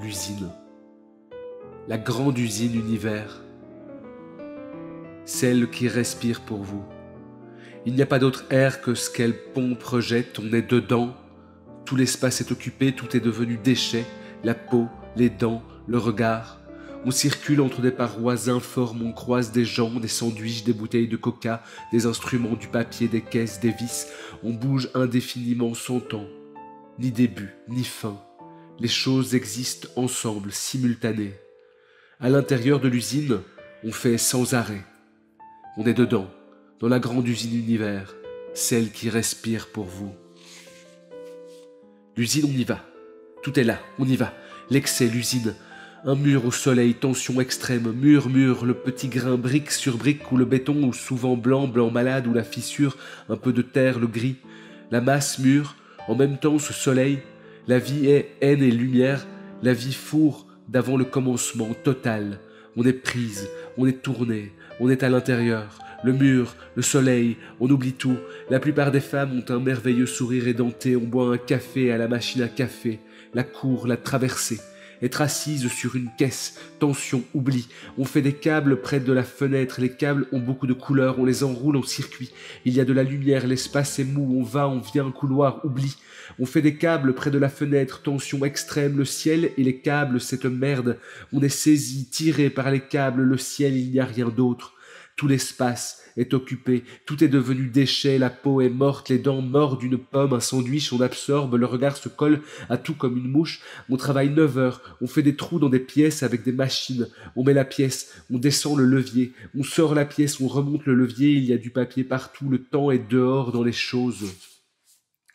l'usine, la grande usine univers, celle qui respire pour vous. Il n'y a pas d'autre air que ce qu'elle pompe, rejette, on est dedans, tout l'espace est occupé, tout est devenu déchet, la peau, les dents, le regard. On circule entre des parois informes, on croise des gens, des sandwiches, des bouteilles de coca, des instruments, du papier, des caisses, des vis. On bouge indéfiniment sans temps, ni début, ni fin les choses existent ensemble, simultanées. À l'intérieur de l'usine, on fait sans arrêt. On est dedans, dans la grande usine univers, celle qui respire pour vous. L'usine, on y va. Tout est là, on y va. L'excès, l'usine. Un mur au soleil, tension extrême, murmure, le petit grain brique sur brique ou le béton ou souvent blanc, blanc malade ou la fissure, un peu de terre, le gris. La masse mûre, en même temps ce soleil, la vie est haine et lumière, la vie fourre d'avant le commencement total. On est prise, on est tourné, on est à l'intérieur. Le mur, le soleil, on oublie tout. La plupart des femmes ont un merveilleux sourire édenté, on boit un café à la machine à café, la cour, la traversée être assise sur une caisse, tension, oubli. On fait des câbles près de la fenêtre, les câbles ont beaucoup de couleurs, on les enroule en circuit. Il y a de la lumière, l'espace est mou, on va, on vient, couloir, oubli. On fait des câbles près de la fenêtre, tension extrême, le ciel et les câbles, cette merde. On est saisi, tiré par les câbles, le ciel, il n'y a rien d'autre. Tout l'espace, est occupé. tout est devenu déchet, la peau est morte, les dents mortes d'une pomme, un sandwich, on absorbe, le regard se colle à tout comme une mouche, on travaille 9 heures, on fait des trous dans des pièces avec des machines, on met la pièce, on descend le levier, on sort la pièce, on remonte le levier, il y a du papier partout, le temps est dehors dans les choses.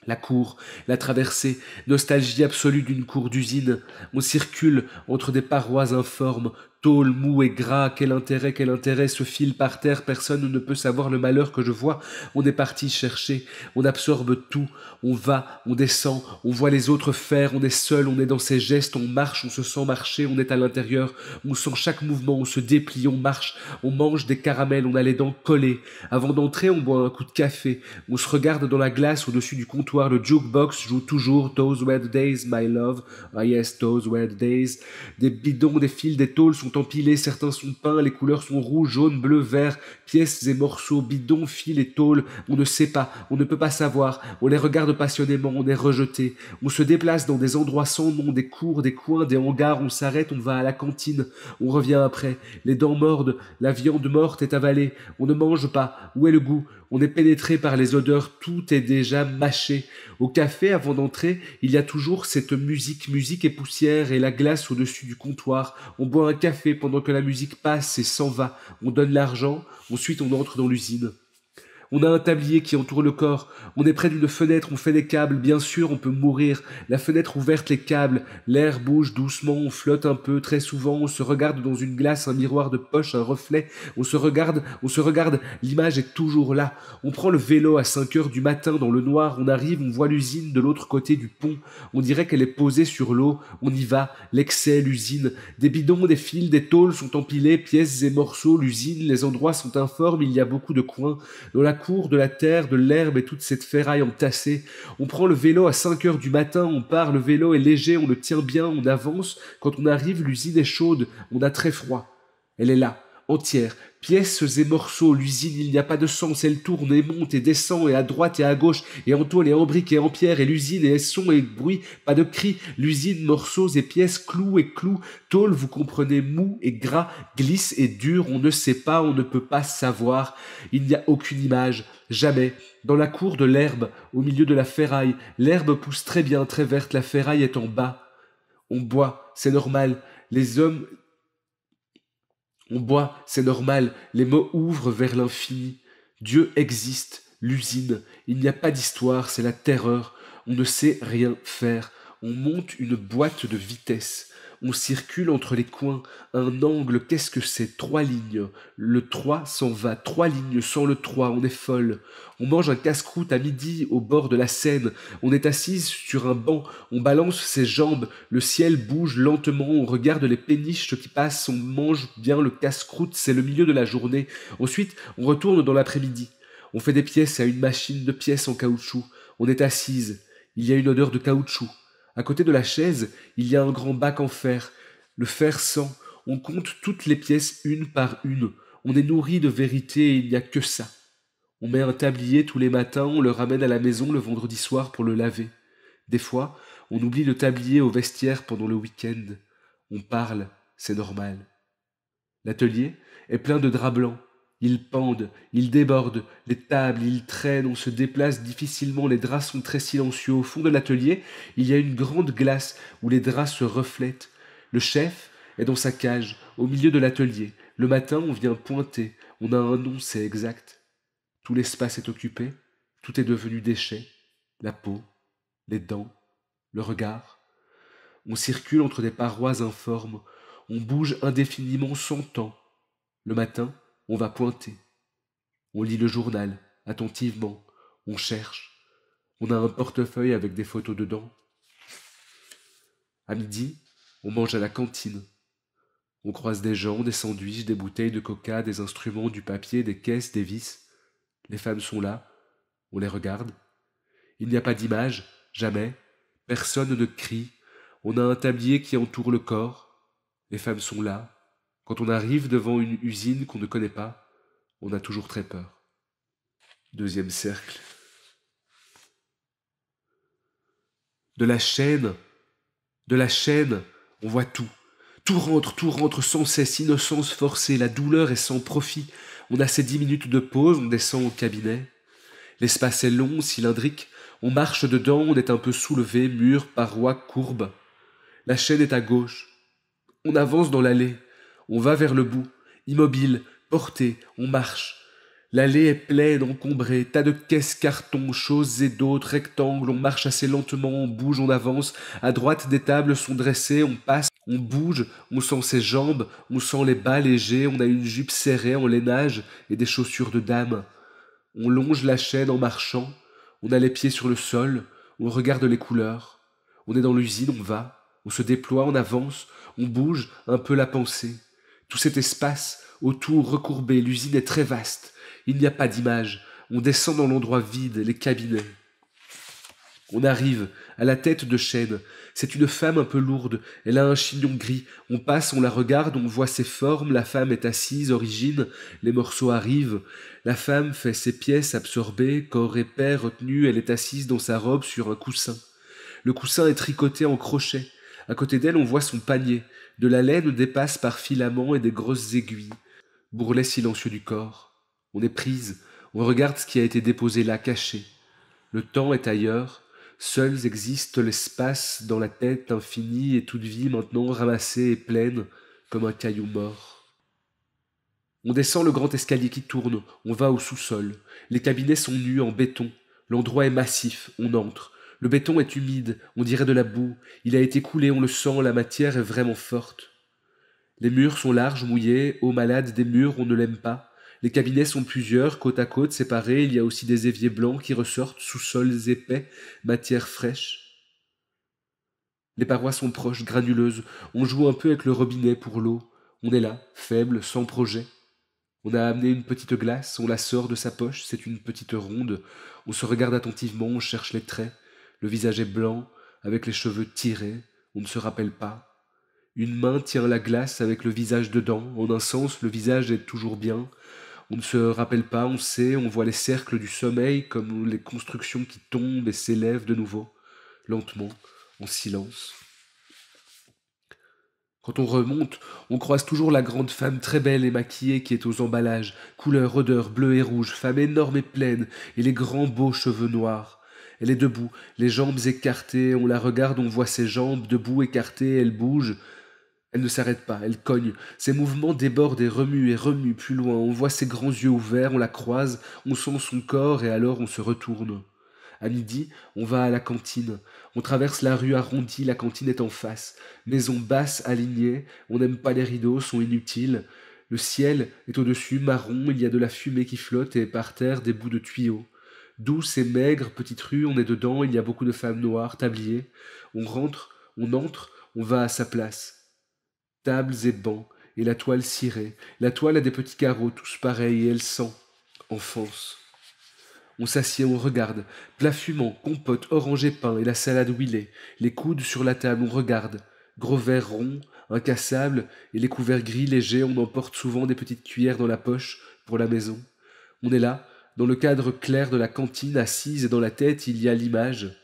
La cour, la traversée, nostalgie absolue d'une cour d'usine. On circule entre des parois informes, tôle mou et gras, quel intérêt, quel intérêt, se file par terre, personne ne peut savoir le malheur que je vois, on est parti chercher, on absorbe tout, on va, on descend, on voit les autres faire, on est seul, on est dans ses gestes, on marche, on se sent marcher, on est à l'intérieur, on sent chaque mouvement, on se déplie, on marche, on mange des caramels, on a les dents collées. Avant d'entrer, on boit un coup de café, on se regarde dans la glace au-dessus du comptoir, le jukebox joue toujours Those Were the Days, My Love, ah yes, Those Were the Days. Des bidons, des fils, des tôles sont empilés, certains sont peints, les couleurs sont rouges, jaunes, bleu, vert, pièces et morceaux, bidons, fils et tôles, on ne sait pas, on ne peut pas savoir, on les regarde passionnément, on est rejeté. On se déplace dans des endroits sans nom, des cours, des coins, des hangars, on s'arrête, on va à la cantine, on revient après. Les dents mordent, la viande morte est avalée, on ne mange pas. Où est le goût On est pénétré par les odeurs, tout est déjà mâché. Au café, avant d'entrer, il y a toujours cette musique, musique et poussière et la glace au-dessus du comptoir. On boit un café pendant que la musique passe et s'en va. On donne l'argent, ensuite on entre dans l'usine on a un tablier qui entoure le corps, on est près d'une fenêtre, on fait des câbles, bien sûr on peut mourir, la fenêtre ouverte, les câbles, l'air bouge doucement, on flotte un peu, très souvent on se regarde dans une glace, un miroir de poche, un reflet, on se regarde, on se regarde, l'image est toujours là, on prend le vélo à 5 heures du matin dans le noir, on arrive, on voit l'usine de l'autre côté du pont, on dirait qu'elle est posée sur l'eau, on y va, l'excès, l'usine, des bidons, des fils, des tôles sont empilés, pièces et morceaux, l'usine, les endroits sont informes, il y a beaucoup de coins, cour, de la terre, de l'herbe et toute cette ferraille entassée. On prend le vélo à 5 heures du matin, on part, le vélo est léger, on le tient bien, on avance. Quand on arrive, l'usine est chaude, on a très froid. Elle est là, entière, pièces et morceaux, l'usine, il n'y a pas de sens, elle tourne et monte et descend et à droite et à gauche, et en tôle et en briques et en pierre, et l'usine et son et bruit, pas de cri, l'usine, morceaux et pièces, clous et clous, tôle, vous comprenez, mou et gras, glisse et dur, on ne sait pas, on ne peut pas savoir, il n'y a aucune image, jamais. Dans la cour de l'herbe, au milieu de la ferraille, l'herbe pousse très bien, très verte, la ferraille est en bas. On boit, c'est normal, les hommes on boit, c'est normal, les mots ouvrent vers l'infini. Dieu existe, l'usine, il n'y a pas d'histoire, c'est la terreur, on ne sait rien faire, on monte une boîte de vitesse, on circule entre les coins. Un angle, qu'est-ce que c'est Trois lignes. Le 3 s'en va. Trois lignes sans le 3, on est folle. On mange un casse-croûte à midi au bord de la Seine. On est assise sur un banc. On balance ses jambes. Le ciel bouge lentement. On regarde les péniches qui passent. On mange bien le casse-croûte. C'est le milieu de la journée. Ensuite, on retourne dans l'après-midi. On fait des pièces à une machine de pièces en caoutchouc. On est assise. Il y a une odeur de caoutchouc. À côté de la chaise, il y a un grand bac en fer. Le fer sent. On compte toutes les pièces une par une. On est nourri de vérité et il n'y a que ça. On met un tablier tous les matins, on le ramène à la maison le vendredi soir pour le laver. Des fois, on oublie le tablier au vestiaire pendant le week-end. On parle, c'est normal. L'atelier est plein de draps blancs. Ils pendent, ils débordent, les tables, ils traînent, on se déplace difficilement, les draps sont très silencieux. Au fond de l'atelier, il y a une grande glace où les draps se reflètent. Le chef est dans sa cage, au milieu de l'atelier. Le matin, on vient pointer, on a un nom, c'est exact. Tout l'espace est occupé, tout est devenu déchet. La peau, les dents, le regard. On circule entre des parois informes, on bouge indéfiniment sans temps. Le matin, on va pointer. On lit le journal, attentivement, on cherche. On a un portefeuille avec des photos dedans. À midi, on mange à la cantine. On croise des gens, des sandwiches, des bouteilles de coca, des instruments, du papier, des caisses, des vis. Les femmes sont là, on les regarde. Il n'y a pas d'image, jamais. Personne ne crie. On a un tablier qui entoure le corps. Les femmes sont là, quand on arrive devant une usine qu'on ne connaît pas, on a toujours très peur. Deuxième cercle. De la chaîne, de la chaîne, on voit tout. Tout rentre, tout rentre sans cesse, innocence forcée, la douleur est sans profit. On a ces dix minutes de pause, on descend au cabinet. L'espace est long, cylindrique, on marche dedans, on est un peu soulevé, mur, paroi, courbe. La chaîne est à gauche. On avance dans l'allée. On va vers le bout, immobile, porté, on marche. L'allée est pleine, encombrée, tas de caisses, cartons, choses et d'autres, rectangles, on marche assez lentement, on bouge, on avance, à droite des tables sont dressées, on passe, on bouge, on sent ses jambes, on sent les bas légers, on a une jupe serrée en lainage et des chaussures de dame. On longe la chaîne en marchant, on a les pieds sur le sol, on regarde les couleurs. On est dans l'usine, on va, on se déploie, on avance, on bouge un peu la pensée. Tout cet espace autour recourbé, l'usine est très vaste. Il n'y a pas d'image. On descend dans l'endroit vide, les cabinets. On arrive à la tête de chêne. C'est une femme un peu lourde. Elle a un chignon gris. On passe, on la regarde, on voit ses formes. La femme est assise, origine. Les morceaux arrivent. La femme fait ses pièces absorbées, corps épais, retenu. Elle est assise dans sa robe sur un coussin. Le coussin est tricoté en crochet. À côté d'elle, on voit son panier. De la laine dépasse par filaments et des grosses aiguilles. Bourrelet silencieux du corps. On est prise, on regarde ce qui a été déposé là, caché. Le temps est ailleurs, seuls existent l'espace dans la tête infinie et toute vie maintenant ramassée et pleine comme un caillou mort. On descend le grand escalier qui tourne, on va au sous-sol. Les cabinets sont nus en béton. L'endroit est massif, on entre. Le béton est humide, on dirait de la boue. Il a été coulé, on le sent, la matière est vraiment forte. Les murs sont larges, mouillés, eau malade des murs, on ne l'aime pas. Les cabinets sont plusieurs, côte à côte, séparés. Il y a aussi des éviers blancs qui ressortent, sous-sols épais, matière fraîche. Les parois sont proches, granuleuses. On joue un peu avec le robinet pour l'eau. On est là, faible, sans projet. On a amené une petite glace, on la sort de sa poche, c'est une petite ronde. On se regarde attentivement, on cherche les traits. Le visage est blanc, avec les cheveux tirés, on ne se rappelle pas. Une main tient la glace avec le visage dedans. En un sens, le visage est toujours bien. On ne se rappelle pas, on sait, on voit les cercles du sommeil comme les constructions qui tombent et s'élèvent de nouveau, lentement, en silence. Quand on remonte, on croise toujours la grande femme très belle et maquillée qui est aux emballages, couleur, odeur, bleu et rouge, femme énorme et pleine, et les grands beaux cheveux noirs. Elle est debout, les jambes écartées, on la regarde, on voit ses jambes debout écartées, elle bouge. Elle ne s'arrête pas, elle cogne. Ses mouvements débordent et remuent et remuent plus loin. On voit ses grands yeux ouverts, on la croise, on sent son corps et alors on se retourne. À midi, on va à la cantine. On traverse la rue arrondie, la cantine est en face. Maison basse, alignée, on n'aime pas les rideaux, sont inutiles. Le ciel est au-dessus, marron, il y a de la fumée qui flotte et par terre des bouts de tuyaux douce et maigre petite rue, on est dedans, il y a beaucoup de femmes noires, tabliers. On rentre, on entre, on va à sa place. Tables et bancs, et la toile cirée. La toile a des petits carreaux, tous pareils, et elle sent enfance. On s'assied, on regarde. Plat fumant, compote, orange et pain, et la salade huilée. Les coudes sur la table, on regarde. Gros verre rond, incassable, et les couverts gris légers, on emporte souvent des petites cuillères dans la poche pour la maison. On est là, dans le cadre clair de la cantine, assise et dans la tête, il y a l'image.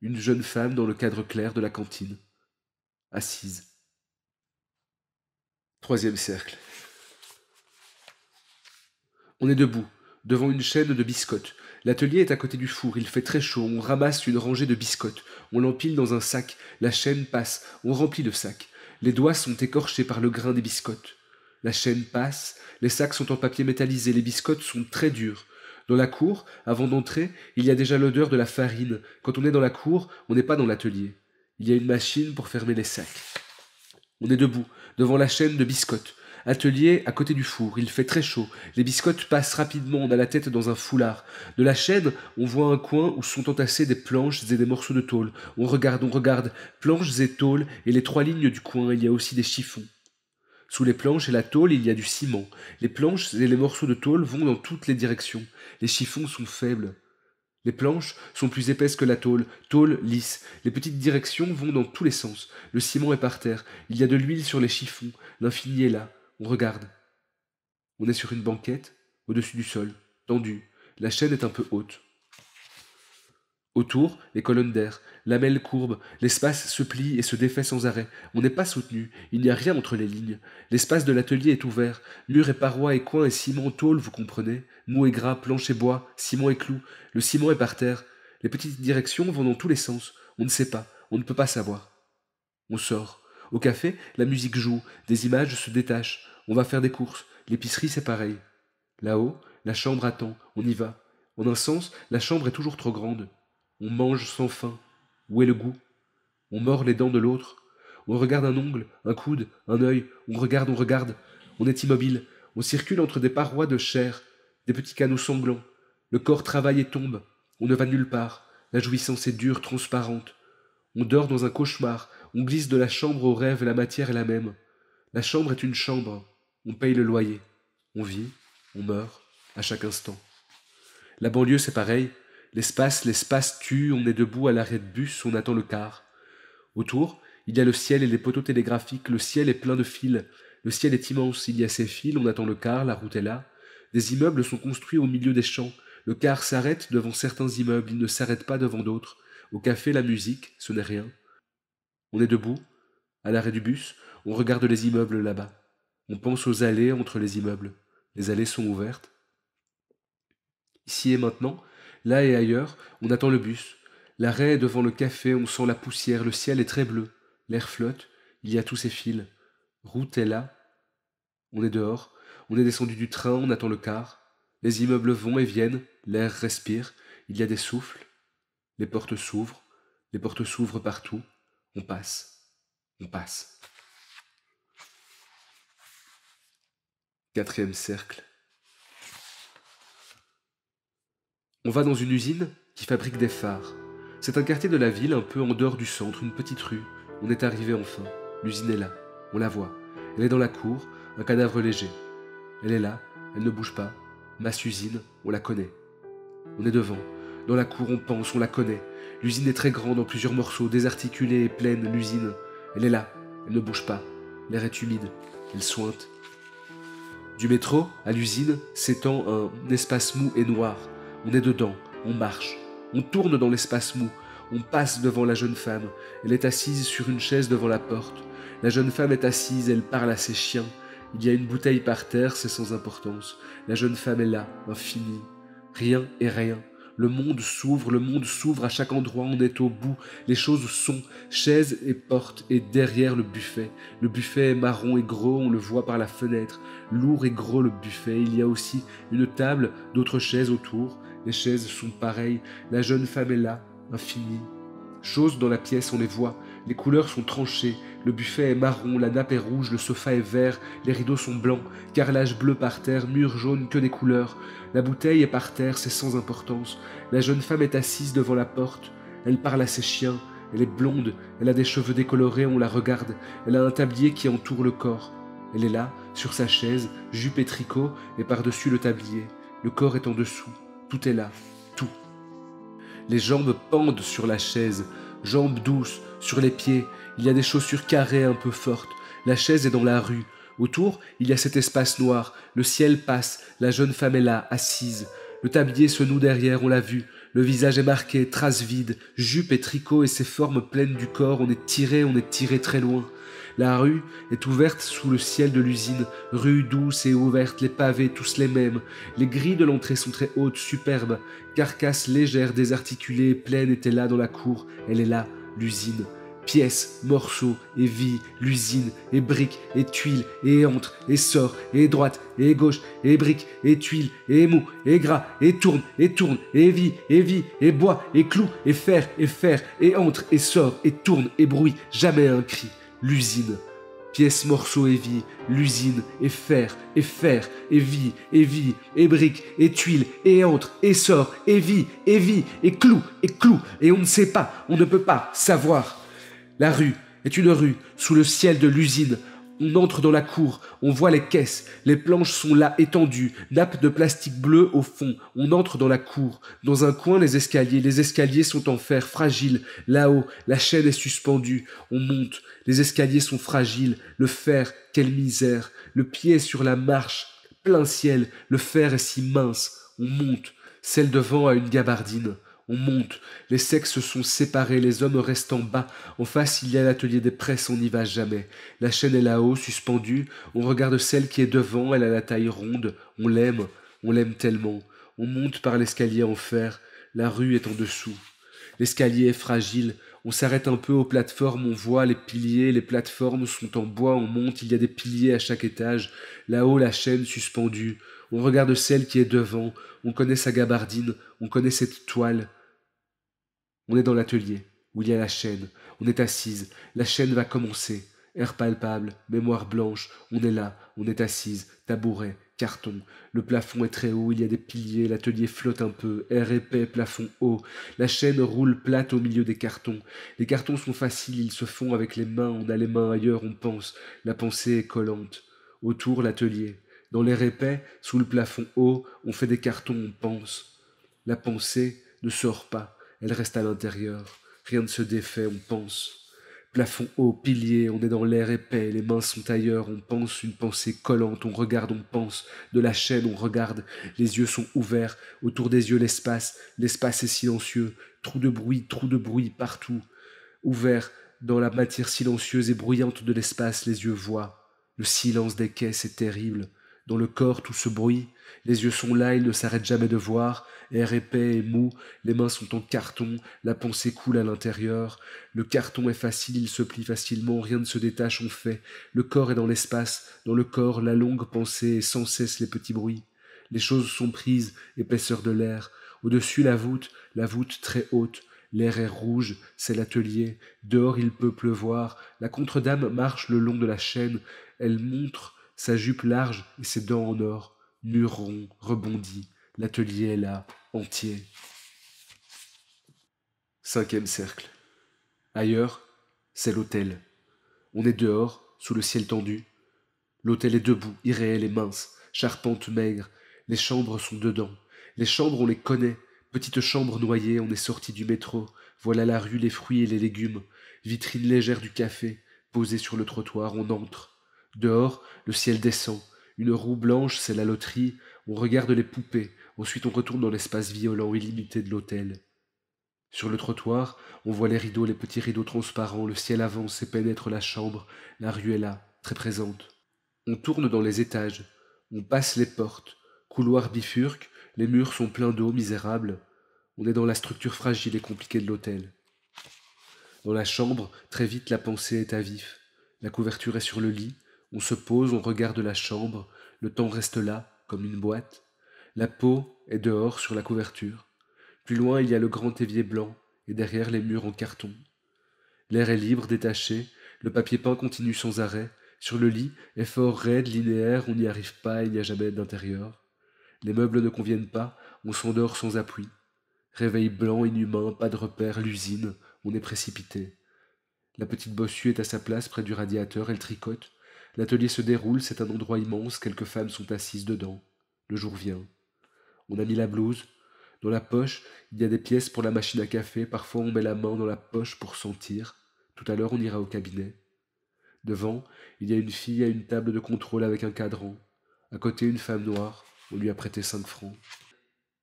Une jeune femme dans le cadre clair de la cantine, assise. Troisième cercle. On est debout, devant une chaîne de biscottes. L'atelier est à côté du four, il fait très chaud, on ramasse une rangée de biscottes, on l'empile dans un sac, la chaîne passe, on remplit le sac. Les doigts sont écorchés par le grain des biscottes. La chaîne passe, les sacs sont en papier métallisé, les biscottes sont très dures. Dans la cour, avant d'entrer, il y a déjà l'odeur de la farine. Quand on est dans la cour, on n'est pas dans l'atelier. Il y a une machine pour fermer les sacs. On est debout, devant la chaîne de biscottes. Atelier à côté du four, il fait très chaud. Les biscottes passent rapidement, on a la tête dans un foulard. De la chaîne, on voit un coin où sont entassées des planches et des morceaux de tôle. On regarde, on regarde, planches et tôles, et les trois lignes du coin, il y a aussi des chiffons. Sous les planches et la tôle, il y a du ciment. Les planches et les morceaux de tôle vont dans toutes les directions. Les chiffons sont faibles. Les planches sont plus épaisses que la tôle, tôle lisse. Les petites directions vont dans tous les sens. Le ciment est par terre. Il y a de l'huile sur les chiffons. L'infini est là. On regarde. On est sur une banquette, au-dessus du sol, tendue. La chaîne est un peu haute. Autour, les colonnes d'air, lamelles courbe, l'espace se plie et se défait sans arrêt. On n'est pas soutenu, il n'y a rien entre les lignes. L'espace de l'atelier est ouvert, murs et parois et coins et ciment tôle, vous comprenez. Mou et gras, planches et bois, ciment et clous. Le ciment est par terre. Les petites directions vont dans tous les sens. On ne sait pas, on ne peut pas savoir. On sort. Au café, la musique joue, des images se détachent. On va faire des courses, l'épicerie c'est pareil. Là-haut, la chambre attend, on y va. En un sens, la chambre est toujours trop grande. On mange sans faim. Où est le goût On mord les dents de l'autre. On regarde un ongle, un coude, un œil. On regarde, on regarde. On est immobile. On circule entre des parois de chair, des petits canaux sanglants. Le corps travaille et tombe. On ne va nulle part. La jouissance est dure, transparente. On dort dans un cauchemar. On glisse de la chambre au rêve. La matière est la même. La chambre est une chambre. On paye le loyer. On vit. On meurt. À chaque instant. La banlieue, c'est pareil. L'espace, l'espace tue, on est debout à l'arrêt de bus, on attend le car. Autour, il y a le ciel et les poteaux télégraphiques, le ciel est plein de fils. Le ciel est immense, il y a ces fils, on attend le car, la route est là. Des immeubles sont construits au milieu des champs. Le car s'arrête devant certains immeubles, il ne s'arrête pas devant d'autres. Au café, la musique, ce n'est rien. On est debout, à l'arrêt du bus, on regarde les immeubles là-bas. On pense aux allées entre les immeubles. Les allées sont ouvertes. Ici et maintenant, Là et ailleurs, on attend le bus. L'arrêt est devant le café, on sent la poussière, le ciel est très bleu. L'air flotte, il y a tous ces fils. Route est là. On est dehors, on est descendu du train, on attend le car. Les immeubles vont et viennent, l'air respire, il y a des souffles. Les portes s'ouvrent, les portes s'ouvrent partout. On passe, on passe. Quatrième cercle. On va dans une usine qui fabrique des phares. C'est un quartier de la ville, un peu en dehors du centre, une petite rue. On est arrivé enfin. L'usine est là. On la voit. Elle est dans la cour, un cadavre léger. Elle est là, elle ne bouge pas. Masse usine, on la connaît. On est devant. Dans la cour, on pense, on la connaît. L'usine est très grande, en plusieurs morceaux, désarticulée et pleine, l'usine. Elle est là, elle ne bouge pas. L'air est humide, elle sointe. Du métro à l'usine s'étend un espace mou et noir, on est dedans, on marche, on tourne dans l'espace mou, on passe devant la jeune femme. Elle est assise sur une chaise devant la porte. La jeune femme est assise, elle parle à ses chiens. Il y a une bouteille par terre, c'est sans importance. La jeune femme est là, infinie. Rien et rien. Le monde s'ouvre, le monde s'ouvre à chaque endroit, on est au bout. Les choses sont chaises et porte et derrière le buffet. Le buffet est marron et gros, on le voit par la fenêtre. Lourd et gros le buffet, il y a aussi une table, d'autres chaises autour. Les chaises sont pareilles, la jeune femme est là, infinie. Chose dans la pièce, on les voit. Les couleurs sont tranchées, le buffet est marron, la nappe est rouge, le sofa est vert, les rideaux sont blancs, carrelage bleu par terre, mur jaune, que des couleurs. La bouteille est par terre, c'est sans importance. La jeune femme est assise devant la porte. Elle parle à ses chiens, elle est blonde, elle a des cheveux décolorés, on la regarde, elle a un tablier qui entoure le corps. Elle est là, sur sa chaise, jupe et tricot, et par-dessus le tablier. Le corps est en dessous. Tout est là, tout. Les jambes pendent sur la chaise, jambes douces, sur les pieds, il y a des chaussures carrées un peu fortes. La chaise est dans la rue. Autour, il y a cet espace noir. Le ciel passe, la jeune femme est là, assise. Le tablier se noue derrière, on l'a vu. Le visage est marqué, traces vides, jupe et tricot et ses formes pleines du corps, on est tiré, on est tiré très loin. La rue est ouverte sous le ciel de l'usine, rue douce et ouverte, les pavés tous les mêmes. Les grilles de l'entrée sont très hautes, superbes, carcasse légère, désarticulée, pleine était là dans la cour, elle est là, l'usine. Pièces, morceaux et vie, l'usine et briques et tuiles et entre et sort et droite et gauche et briques et tuiles et mou et gras et tourne et tourne et vie et vie et bois et clou et fer et fer et entre et sort et tourne et bruit, jamais un cri l'usine. pièce, morceau et vie, l'usine, et fer, et fer, et vie, et vie, et briques, et tuiles, et entre, et sort, et vie, et vie, et clou, et clou, et on ne sait pas, on ne peut pas savoir. La rue est une rue sous le ciel de l'usine, on entre dans la cour, on voit les caisses, les planches sont là étendues, nappes de plastique bleu au fond, on entre dans la cour, dans un coin les escaliers, les escaliers sont en fer fragile, là-haut la chaîne est suspendue, on monte, les escaliers sont fragiles, le fer, quelle misère, le pied est sur la marche, plein ciel, le fer est si mince, on monte, celle devant a une gabardine. On monte, les sexes se sont séparés, les hommes restent en bas. En face, il y a l'atelier des presses, on n'y va jamais. La chaîne est là-haut, suspendue. On regarde celle qui est devant, elle a la taille ronde. On l'aime, on l'aime tellement. On monte par l'escalier en fer. La rue est en dessous. L'escalier est fragile. On s'arrête un peu aux plateformes, on voit les piliers, les plateformes sont en bois, on monte, il y a des piliers à chaque étage. Là-haut, la chaîne suspendue. On regarde celle qui est devant, on connaît sa gabardine, on connaît cette toile. On est dans l'atelier, où il y a la chaîne. On est assise, la chaîne va commencer. Air palpable, mémoire blanche, on est là, on est assise, tabouret, carton. Le plafond est très haut, il y a des piliers, l'atelier flotte un peu, air épais, plafond haut. La chaîne roule plate au milieu des cartons. Les cartons sont faciles, ils se font avec les mains, on a les mains ailleurs, on pense. La pensée est collante. Autour, l'atelier. Dans l'air épais, sous le plafond haut, on fait des cartons, on pense. La pensée ne sort pas. Elle reste à l'intérieur. Rien ne se défait, on pense. Plafond haut, pilier, on est dans l'air épais, les mains sont ailleurs, on pense, une pensée collante, on regarde, on pense, de la chaîne, on regarde, les yeux sont ouverts, autour des yeux l'espace, l'espace est silencieux, trou de bruit, trou de bruit partout, ouvert, dans la matière silencieuse et bruyante de l'espace, les yeux voient, le silence des caisses est terrible, dans le corps tout ce bruit, les yeux sont là, ils ne s'arrêtent jamais de voir, air épais et mou, les mains sont en carton, la pensée coule à l'intérieur. Le carton est facile, il se plie facilement, rien ne se détache, on fait. Le corps est dans l'espace, dans le corps, la longue pensée et sans cesse les petits bruits. Les choses sont prises, épaisseur de l'air. Au-dessus, la voûte, la voûte très haute. L'air est rouge, c'est l'atelier. Dehors, il peut pleuvoir. La contre-dame marche le long de la chaîne. Elle montre sa jupe large et ses dents en or. Muron rebondit. L'atelier est là, entier. Cinquième cercle. Ailleurs, c'est l'hôtel. On est dehors, sous le ciel tendu. L'hôtel est debout, irréel et mince, charpente maigre. Les chambres sont dedans. Les chambres, on les connaît. Petite chambre noyée, on est sorti du métro. Voilà la rue, les fruits et les légumes. Vitrine légère du café, posée sur le trottoir, on entre. Dehors, le ciel descend. Une roue blanche, c'est la loterie. On regarde les poupées. Ensuite, on retourne dans l'espace violent illimité de l'hôtel. Sur le trottoir, on voit les rideaux, les petits rideaux transparents. Le ciel avance et pénètre la chambre. La rue est là, très présente. On tourne dans les étages. On passe les portes. Couloirs bifurquent. Les murs sont pleins d'eau misérables. On est dans la structure fragile et compliquée de l'hôtel. Dans la chambre, très vite la pensée est à vif. La couverture est sur le lit, on se pose, on regarde la chambre, le temps reste là, comme une boîte. La peau est dehors sur la couverture. Plus loin, il y a le grand évier blanc, et derrière les murs en carton. L'air est libre, détaché, le papier peint continue sans arrêt. Sur le lit, effort raide, linéaire, on n'y arrive pas, il n'y a jamais d'intérieur. Les meubles ne conviennent pas, on s'endort sans appui. Réveil blanc, inhumain, pas de repère, l'usine, on est précipité. La petite bossue est à sa place près du radiateur, elle tricote. L'atelier se déroule, c'est un endroit immense, quelques femmes sont assises dedans. Le jour vient. On a mis la blouse. Dans la poche, il y a des pièces pour la machine à café, parfois on met la main dans la poche pour sentir. Tout à l'heure on ira au cabinet. Devant, il y a une fille à une table de contrôle avec un cadran. À côté, une femme noire. On lui a prêté cinq francs.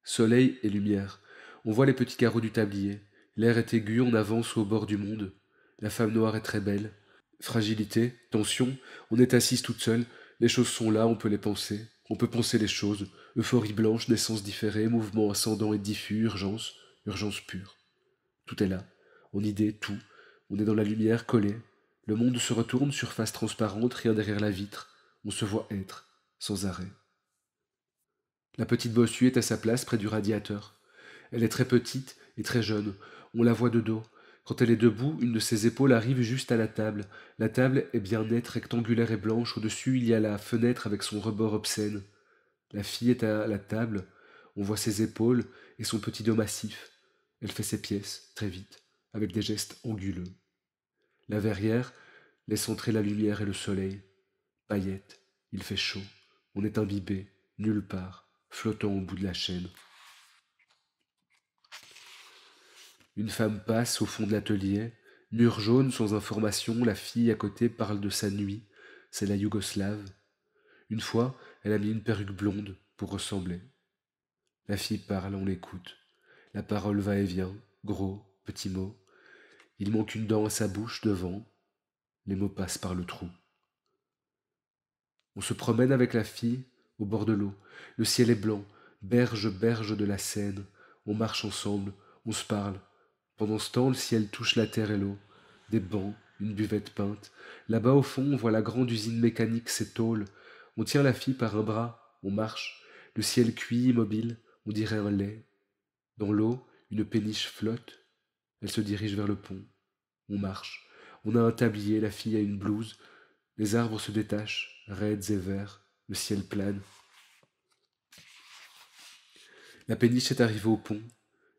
Soleil et lumière. On voit les petits carreaux du tablier. L'air est aigu, on avance au bord du monde. La femme noire est très belle fragilité, tension, on est assise toute seule, les choses sont là, on peut les penser, on peut penser les choses, euphorie blanche, naissance différée, mouvement ascendant et diffus, urgence, urgence pure. Tout est là, en idée, tout, on est dans la lumière collée, le monde se retourne, surface transparente, rien derrière la vitre, on se voit être, sans arrêt. La petite bossue est à sa place près du radiateur. Elle est très petite et très jeune, on la voit de dos, quand elle est debout, une de ses épaules arrive juste à la table. La table est bien nette, rectangulaire et blanche. Au-dessus, il y a la fenêtre avec son rebord obscène. La fille est à la table. On voit ses épaules et son petit dos massif. Elle fait ses pièces, très vite, avec des gestes anguleux. La verrière laisse entrer la lumière et le soleil. Paillette, il fait chaud. On est imbibé, nulle part, flottant au bout de la chaîne. Une femme passe au fond de l'atelier. Mur jaune sans information, la fille à côté parle de sa nuit. C'est la Yougoslave. Une fois, elle a mis une perruque blonde pour ressembler. La fille parle, on l'écoute. La parole va et vient, gros, petits mots. Il manque une dent à sa bouche devant. Les mots passent par le trou. On se promène avec la fille au bord de l'eau. Le ciel est blanc, berge, berge de la Seine. On marche ensemble, on se parle, pendant ce temps, le ciel touche la terre et l'eau. Des bancs, une buvette peinte. Là-bas au fond, on voit la grande usine mécanique, ses On tient la fille par un bras, on marche. Le ciel cuit, immobile, on dirait un lait. Dans l'eau, une péniche flotte. Elle se dirige vers le pont. On marche. On a un tablier, la fille a une blouse. Les arbres se détachent, raides et verts. Le ciel plane. La péniche est arrivée au pont.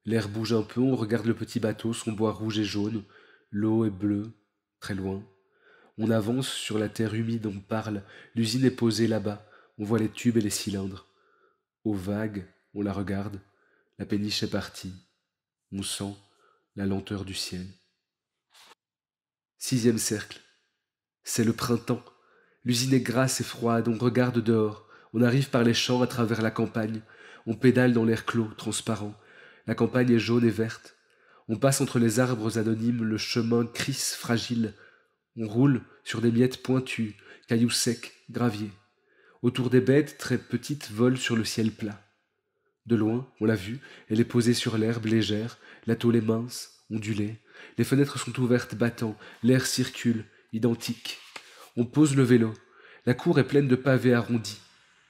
L'air bouge un peu, on regarde le petit bateau, son bois rouge et jaune. L'eau est bleue, très loin. On avance sur la terre humide, on parle. L'usine est posée là-bas. On voit les tubes et les cylindres. Aux vagues, on la regarde. La péniche est partie. On sent la lenteur du ciel. Sixième cercle. C'est le printemps. L'usine est grasse et froide. On regarde dehors. On arrive par les champs à travers la campagne. On pédale dans l'air clos, transparent. La campagne est jaune et verte. On passe entre les arbres anonymes, le chemin cris fragile. On roule sur des miettes pointues, cailloux secs, graviers. Autour des bêtes très petites volent sur le ciel plat. De loin, on l'a vu, elle est posée sur l'herbe légère, la tôle est mince, ondulée. Les fenêtres sont ouvertes, battant, l'air circule, identique. On pose le vélo. La cour est pleine de pavés arrondis.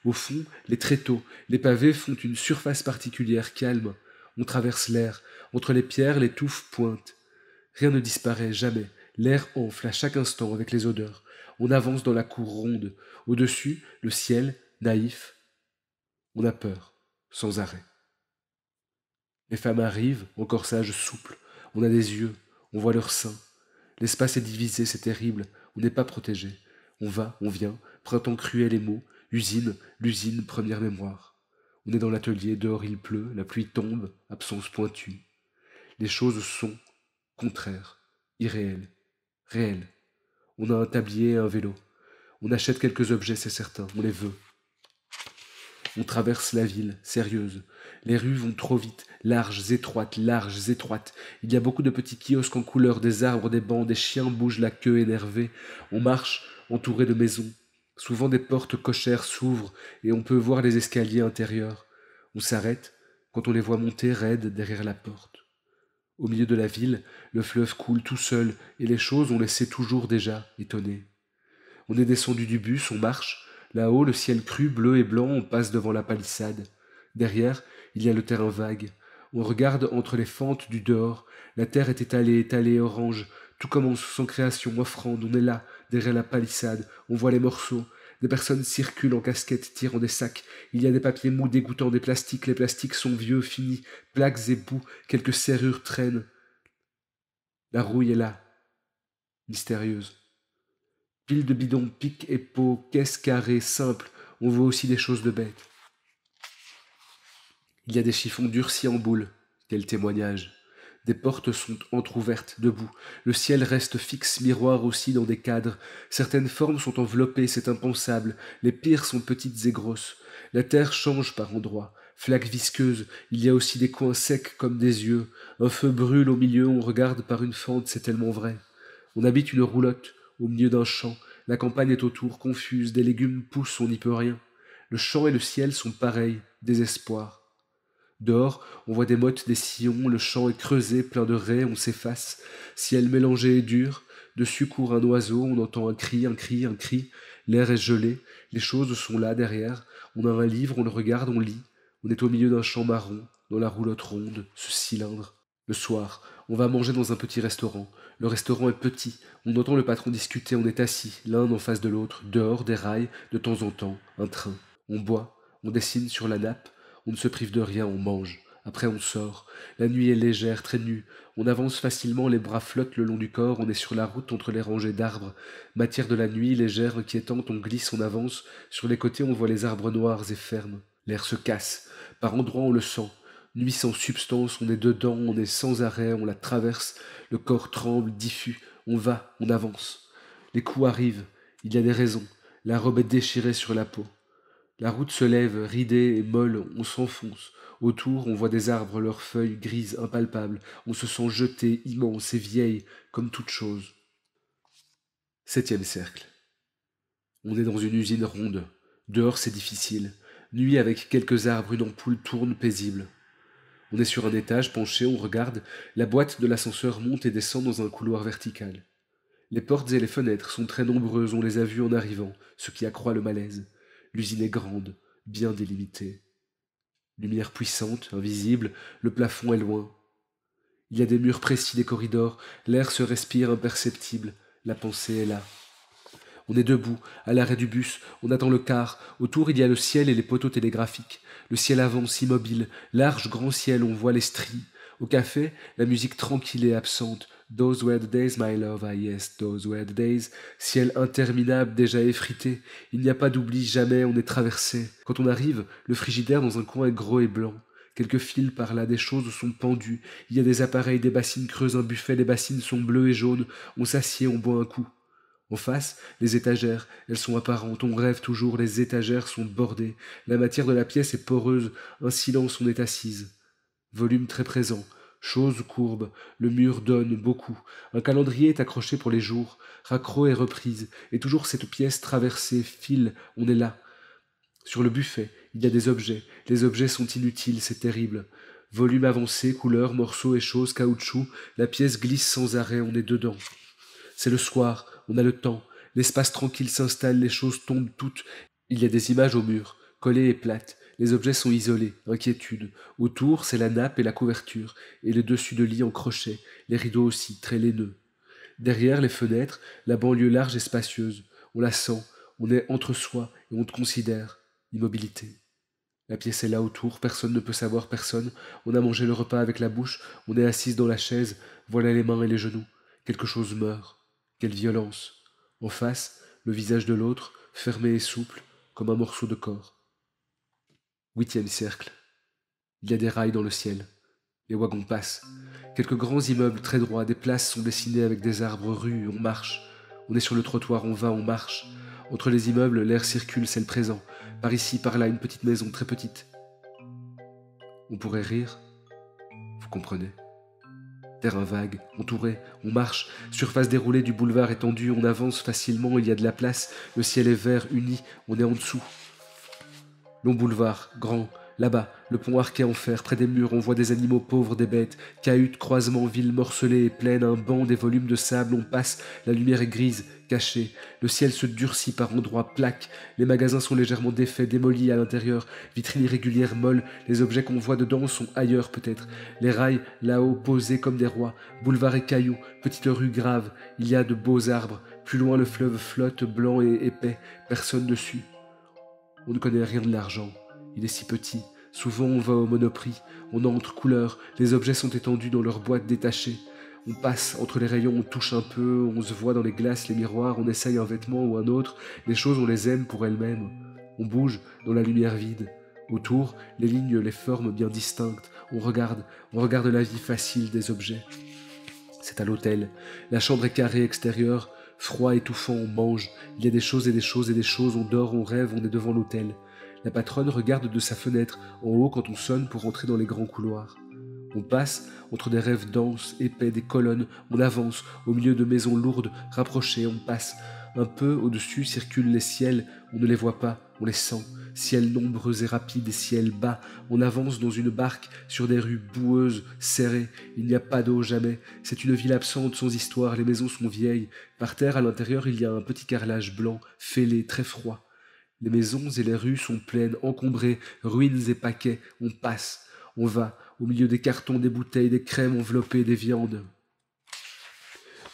Au fond, les tréteaux, les pavés font une surface particulière calme, on traverse l'air. Entre les pierres, les touffes pointent. Rien ne disparaît, jamais. L'air enfle à chaque instant avec les odeurs. On avance dans la cour ronde. Au-dessus, le ciel, naïf. On a peur, sans arrêt. Les femmes arrivent, en corsage souple. On a des yeux, on voit leurs seins. L'espace est divisé, c'est terrible. On n'est pas protégé. On va, on vient. Printemps cruel et mots. Usine, l'usine, première mémoire. On est dans l'atelier, dehors il pleut, la pluie tombe, absence pointue. Les choses sont contraires, irréelles, réelles. On a un tablier et un vélo. On achète quelques objets, c'est certain, on les veut. On traverse la ville, sérieuse. Les rues vont trop vite, larges, étroites, larges, étroites. Il y a beaucoup de petits kiosques en couleur, des arbres, des bancs, des chiens bougent la queue énervée. On marche, entouré de maisons, Souvent des portes cochères s'ouvrent et on peut voir les escaliers intérieurs. On s'arrête quand on les voit monter raides derrière la porte. Au milieu de la ville, le fleuve coule tout seul et les choses ont laissé toujours déjà, étonnées. On est descendu du bus, on marche. Là-haut, le ciel cru, bleu et blanc, on passe devant la palissade. Derrière, il y a le terrain vague. On regarde entre les fentes du dehors. La terre est étalée, étalée orange. Tout commence sans création, offrande, on est là, derrière la palissade, on voit les morceaux. Des personnes circulent en casquette, tirant des sacs. Il y a des papiers mous dégoûtants, des plastiques. Les plastiques sont vieux, finis, plaques et bouts. Quelques serrures traînent. La rouille est là, mystérieuse. Pile de bidons, piques et pots, caisses carrées, simples. On voit aussi des choses de bêtes. Il y a des chiffons durcis en boule. Quel témoignage. Des portes sont entr'ouvertes, debout. Le ciel reste fixe, miroir aussi dans des cadres. Certaines formes sont enveloppées, c'est impensable. Les pires sont petites et grosses. La terre change par endroits. Flaque visqueuse, il y a aussi des coins secs comme des yeux. Un feu brûle au milieu, on regarde par une fente, c'est tellement vrai. On habite une roulotte, au milieu d'un champ. La campagne est autour, confuse, des légumes poussent, on n'y peut rien. Le champ et le ciel sont pareils, désespoir. Dehors, on voit des mottes, des sillons, le champ est creusé, plein de raies, on s'efface. Ciel mélangé et dur, dessus court un oiseau, on entend un cri, un cri, un cri. L'air est gelé, les choses sont là, derrière. On a un livre, on le regarde, on lit. On est au milieu d'un champ marron, dans la roulotte ronde, ce cylindre. Le soir, on va manger dans un petit restaurant. Le restaurant est petit. On entend le patron discuter, on est assis, l'un en face de l'autre, dehors des rails, de temps en temps, un train. On boit, on dessine sur la nappe, on ne se prive de rien, on mange. Après, on sort. La nuit est légère, très nue. On avance facilement, les bras flottent le long du corps. On est sur la route entre les rangées d'arbres. Matière de la nuit, légère, inquiétante, on glisse, on avance. Sur les côtés, on voit les arbres noirs et fermes. L'air se casse. Par endroits, on le sent. Nuit sans substance, on est dedans, on est sans arrêt, on la traverse. Le corps tremble, diffus. On va, on avance. Les coups arrivent. Il y a des raisons. La robe est déchirée sur la peau. La route se lève, ridée et molle, on s'enfonce. Autour, on voit des arbres, leurs feuilles grises, impalpables. On se sent jeté, immense et vieille, comme toute chose. Septième cercle. On est dans une usine ronde. Dehors, c'est difficile. Nuit avec quelques arbres, une ampoule tourne paisible. On est sur un étage, penché, on regarde. La boîte de l'ascenseur monte et descend dans un couloir vertical. Les portes et les fenêtres sont très nombreuses, on les a vues en arrivant, ce qui accroît le malaise. L'usine est grande, bien délimitée. Lumière puissante, invisible, le plafond est loin. Il y a des murs précis des corridors, l'air se respire imperceptible, la pensée est là. On est debout, à l'arrêt du bus, on attend le car, autour il y a le ciel et les poteaux télégraphiques. Le ciel avance immobile, large grand ciel, on voit les stries. Au café, la musique tranquille et absente, Those were days, my love, ah yes, those were days. Ciel interminable, déjà effrité. Il n'y a pas d'oubli, jamais on est traversé. Quand on arrive, le frigidaire dans un coin est gros et blanc. Quelques fils par là, des choses sont pendues. Il y a des appareils, des bassines creuses, un buffet, les bassines sont bleues et jaunes. On s'assied, on boit un coup. En face, les étagères, elles sont apparentes, on rêve toujours, les étagères sont bordées. La matière de la pièce est poreuse, un silence, on est assise. Volume très présent, Chose courbe, le mur donne beaucoup. Un calendrier est accroché pour les jours. Raccro est reprise. Et toujours cette pièce traversée, file, on est là. Sur le buffet, il y a des objets. Les objets sont inutiles, c'est terrible. Volume avancé, couleurs, morceaux et choses, caoutchouc. La pièce glisse sans arrêt, on est dedans. C'est le soir, on a le temps. L'espace tranquille s'installe, les choses tombent toutes. Il y a des images au mur, collées et plates. Les objets sont isolés, inquiétude. Autour, c'est la nappe et la couverture, et le dessus de lit en crochet, les rideaux aussi, très laineux. Derrière les fenêtres, la banlieue large et spacieuse. On la sent, on est entre soi et on te considère. Immobilité. La pièce est là autour, personne ne peut savoir personne. On a mangé le repas avec la bouche, on est assise dans la chaise, voilà les mains et les genoux. Quelque chose meurt. Quelle violence. En face, le visage de l'autre, fermé et souple, comme un morceau de corps. Huitième cercle. Il y a des rails dans le ciel. Les wagons passent. Quelques grands immeubles très droits, des places sont dessinées avec des arbres rues, on marche. On est sur le trottoir, on va, on marche. Entre les immeubles, l'air circule, c'est le présent. Par ici, par là, une petite maison très petite. On pourrait rire. Vous comprenez. Terrain vague, entouré, on marche, surface déroulée du boulevard étendue, on avance facilement, il y a de la place, le ciel est vert, uni, on est en dessous, Long boulevard, grand, là-bas, le pont arqué en fer, près des murs, on voit des animaux pauvres, des bêtes, cahutes, croisements, villes morcelées et pleines, un banc, des volumes de sable, on passe, la lumière est grise, cachée, le ciel se durcit par endroits, plaques, les magasins sont légèrement défaits, démolis à l'intérieur, vitrines irrégulières, molles, les objets qu'on voit dedans sont ailleurs peut-être, les rails, là-haut, posés comme des rois, boulevard et cailloux, petite rue grave, il y a de beaux arbres, plus loin le fleuve flotte, blanc et épais, personne dessus. On ne connaît rien de l'argent. Il est si petit. Souvent, on va au monoprix. On entre couleurs. Les objets sont étendus dans leurs boîtes détachées. On passe entre les rayons, on touche un peu, on se voit dans les glaces, les miroirs, on essaye un vêtement ou un autre. Les choses, on les aime pour elles-mêmes. On bouge dans la lumière vide. Autour, les lignes, les formes bien distinctes. On regarde, on regarde la vie facile des objets. C'est à l'hôtel. La chambre est carrée extérieure, Froid, étouffant, on mange. Il y a des choses et des choses et des choses. On dort, on rêve, on est devant l'hôtel. La patronne regarde de sa fenêtre en haut quand on sonne pour entrer dans les grands couloirs. On passe entre des rêves denses, épais, des colonnes, on avance, au milieu de maisons lourdes, rapprochées, on passe. Un peu au-dessus circulent les ciels, on ne les voit pas, on les sent, ciel nombreux et rapides et ciel bas. On avance dans une barque sur des rues boueuses, serrées. Il n'y a pas d'eau jamais. C'est une ville absente, sans histoire. Les maisons sont vieilles. Par terre, à l'intérieur, il y a un petit carrelage blanc, fêlé, très froid. Les maisons et les rues sont pleines, encombrées, ruines et paquets. On passe, on va, au milieu des cartons, des bouteilles, des crèmes enveloppées, des viandes.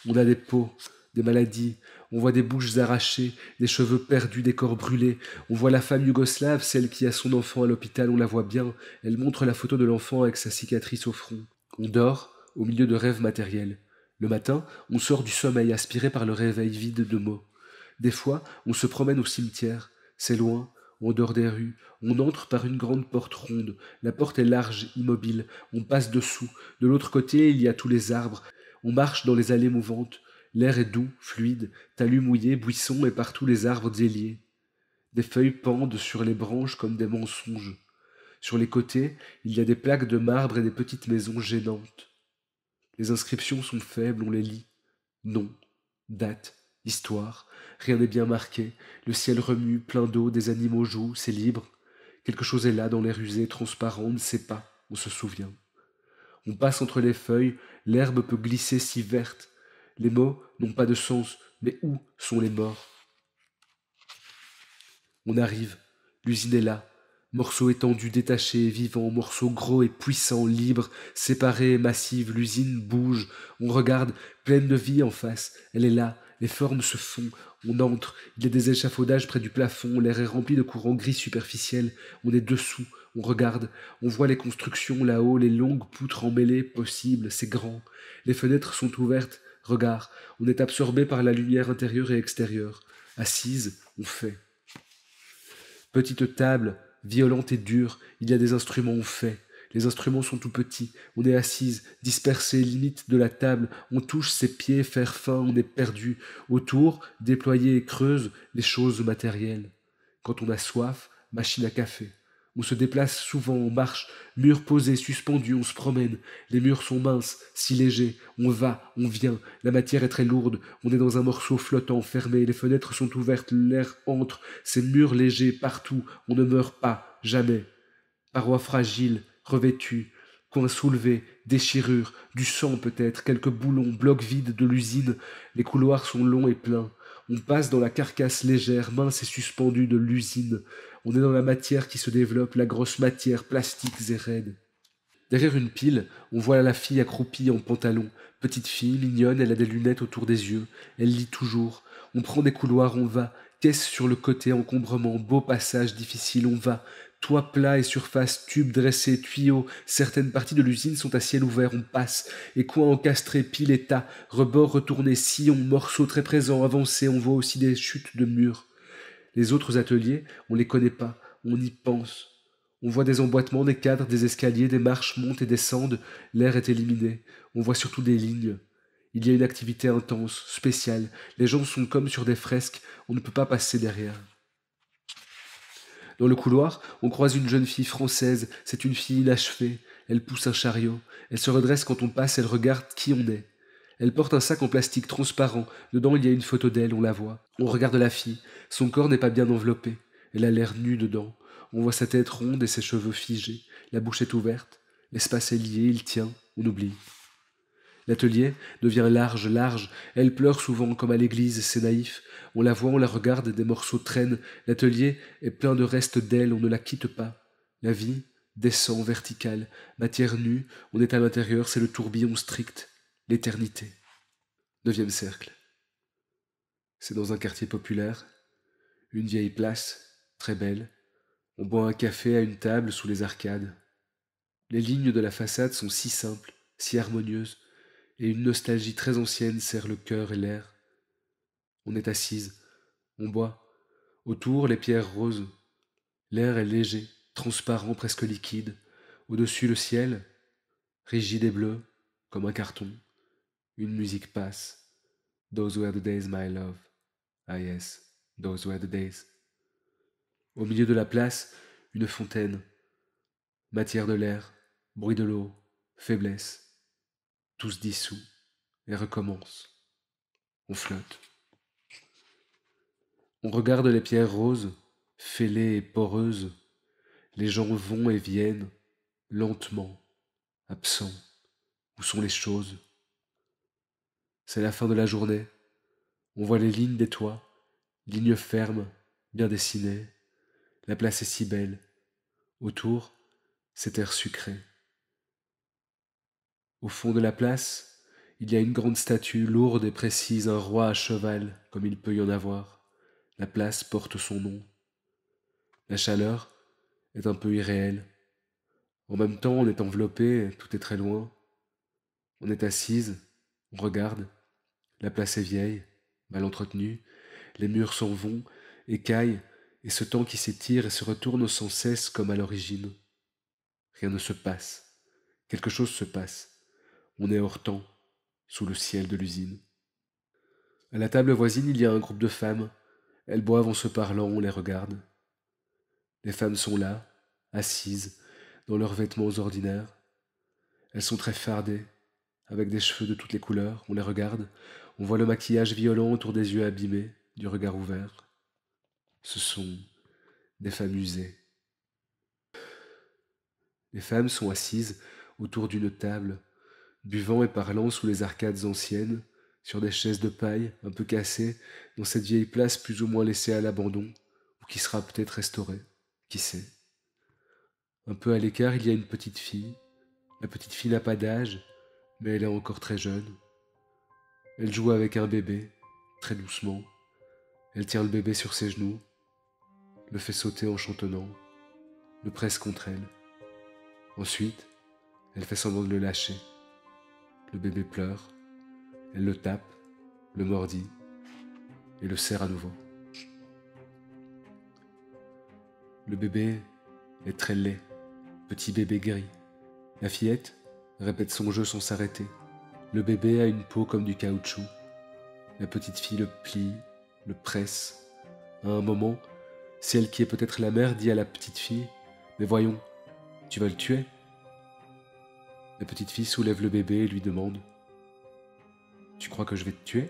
On a des peaux, des maladies, on voit des bouches arrachées, des cheveux perdus, des corps brûlés. On voit la femme yougoslave, celle qui a son enfant à l'hôpital, on la voit bien. Elle montre la photo de l'enfant avec sa cicatrice au front. On dort, au milieu de rêves matériels. Le matin, on sort du sommeil aspiré par le réveil vide de mots. Des fois, on se promène au cimetière. C'est loin, on dort des rues, on entre par une grande porte ronde. La porte est large, immobile, on passe dessous. De l'autre côté, il y a tous les arbres. On marche dans les allées mouvantes. L'air est doux, fluide, talus mouillé, buissons et partout les arbres déliés. Des feuilles pendent sur les branches comme des mensonges. Sur les côtés, il y a des plaques de marbre et des petites maisons gênantes. Les inscriptions sont faibles, on les lit. Nom, date, histoire, rien n'est bien marqué. Le ciel remue, plein d'eau, des animaux jouent, c'est libre. Quelque chose est là dans les rusées transparentes, on ne sait pas, on se souvient. On passe entre les feuilles, l'herbe peut glisser si verte, les mots n'ont pas de sens, mais où sont les morts On arrive, l'usine est là, morceaux étendus, détachés, vivants, morceaux gros et puissants, libres, séparés, massifs. l'usine bouge, on regarde, pleine de vie en face, elle est là, les formes se font, on entre, il y a des échafaudages près du plafond, l'air est rempli de courants gris superficiels, on est dessous, on regarde, on voit les constructions là-haut, les longues poutres emmêlées possibles, c'est grand. Les fenêtres sont ouvertes, regard, on est absorbé par la lumière intérieure et extérieure. Assise, on fait. Petite table, violente et dure, il y a des instruments, on fait. Les instruments sont tout petits, on est assise, dispersée, limite de la table, on touche ses pieds, faire faim, on est perdu. Autour, déployée et creuse, les choses matérielles. Quand on a soif, machine à café. On se déplace souvent en marche, murs posés, suspendus, on se promène. Les murs sont minces, si légers. On va, on vient. La matière est très lourde. On est dans un morceau flottant, fermé. Les fenêtres sont ouvertes, l'air entre. Ces murs légers partout. On ne meurt pas, jamais. Parois fragiles, revêtues, coins soulevés, déchirures, du sang peut-être, quelques boulons, blocs vides de l'usine. Les couloirs sont longs et pleins. On passe dans la carcasse légère, mince et suspendue de l'usine. On est dans la matière qui se développe, la grosse matière, plastique et raide. Derrière une pile, on voit la fille accroupie en pantalon. Petite fille, mignonne, elle a des lunettes autour des yeux. Elle lit toujours. On prend des couloirs, on va. Caisse sur le côté, encombrement, beau passage difficile, on va. Toit plat et surface, tubes dressés, tuyaux. Certaines parties de l'usine sont à ciel ouvert, on passe. Et coins encastrés, pile et tas. retournés, retourné, sillon, morceaux très présents, avancés. On voit aussi des chutes de murs. Les autres ateliers, on ne les connaît pas, on y pense. On voit des emboîtements, des cadres, des escaliers, des marches montent et descendent, l'air est éliminé, on voit surtout des lignes. Il y a une activité intense, spéciale, les gens sont comme sur des fresques, on ne peut pas passer derrière. Dans le couloir, on croise une jeune fille française, c'est une fille inachevée, elle pousse un chariot, elle se redresse quand on passe, elle regarde qui on est. Elle porte un sac en plastique transparent. Dedans, il y a une photo d'elle, on la voit. On regarde la fille. Son corps n'est pas bien enveloppé. Elle a l'air nue dedans. On voit sa tête ronde et ses cheveux figés. La bouche est ouverte. L'espace est lié, il tient. On oublie. L'atelier devient large, large. Elle pleure souvent comme à l'église, c'est naïf. On la voit, on la regarde, des morceaux traînent. L'atelier est plein de restes d'elle, on ne la quitte pas. La vie descend verticale, matière nue, on est à l'intérieur, c'est le tourbillon strict l'éternité. Neuvième cercle. C'est dans un quartier populaire, une vieille place, très belle. On boit un café à une table sous les arcades. Les lignes de la façade sont si simples, si harmonieuses, et une nostalgie très ancienne serre le cœur et l'air. On est assise, on boit. Autour, les pierres roses. L'air est léger, transparent, presque liquide. Au-dessus, le ciel, rigide et bleu, comme un carton. Une musique passe. Those were the days, my love. Ah yes, those were the days. Au milieu de la place, une fontaine. Matière de l'air, bruit de l'eau, faiblesse. Tout se dissout et recommence. On flotte. On regarde les pierres roses, fêlées et poreuses. Les gens vont et viennent, lentement, absents. Où sont les choses c'est la fin de la journée. On voit les lignes des toits, lignes fermes, bien dessinées. La place est si belle. Autour, cet air sucré. Au fond de la place, il y a une grande statue lourde et précise, un roi à cheval, comme il peut y en avoir. La place porte son nom. La chaleur est un peu irréelle. En même temps, on est enveloppé, tout est très loin. On est assise, on regarde, la place est vieille, mal entretenue, les murs s'en vont, écaillent, et ce temps qui s'étire et se retourne sans cesse comme à l'origine. Rien ne se passe. Quelque chose se passe. On est hors temps, sous le ciel de l'usine. À la table voisine, il y a un groupe de femmes. Elles boivent en se parlant, on les regarde. Les femmes sont là, assises, dans leurs vêtements ordinaires. Elles sont très fardées, avec des cheveux de toutes les couleurs, on les regarde, on voit le maquillage violent autour des yeux abîmés, du regard ouvert. Ce sont des femmes usées. Les femmes sont assises autour d'une table, buvant et parlant sous les arcades anciennes, sur des chaises de paille un peu cassées, dans cette vieille place plus ou moins laissée à l'abandon, ou qui sera peut-être restaurée, qui sait. Un peu à l'écart, il y a une petite fille. La petite fille n'a pas d'âge, mais elle est encore très jeune. Elle joue avec un bébé, très doucement. Elle tient le bébé sur ses genoux, le fait sauter en chantonnant, le presse contre elle. Ensuite, elle fait semblant de le lâcher. Le bébé pleure, elle le tape, le mordit et le serre à nouveau. Le bébé est très laid, petit bébé gris. La fillette répète son jeu sans s'arrêter. Le bébé a une peau comme du caoutchouc. La petite fille le plie, le presse. À un moment, celle qui est peut-être la mère dit à la petite fille Mais voyons, tu vas le tuer La petite fille soulève le bébé et lui demande Tu crois que je vais te tuer